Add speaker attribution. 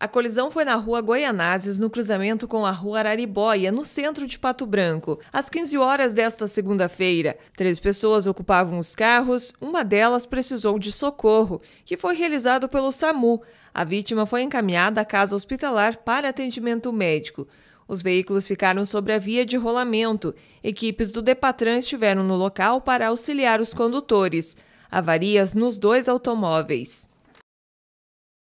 Speaker 1: A colisão foi na rua Goianazes, no cruzamento com a rua Araribóia, no centro de Pato Branco. Às 15 horas desta segunda-feira, três pessoas ocupavam os carros, uma delas precisou de socorro, que foi realizado pelo SAMU. A vítima foi encaminhada à casa hospitalar para atendimento médico. Os veículos ficaram sobre a via de rolamento. Equipes do Depatran estiveram no local para auxiliar os condutores. Avarias nos dois automóveis.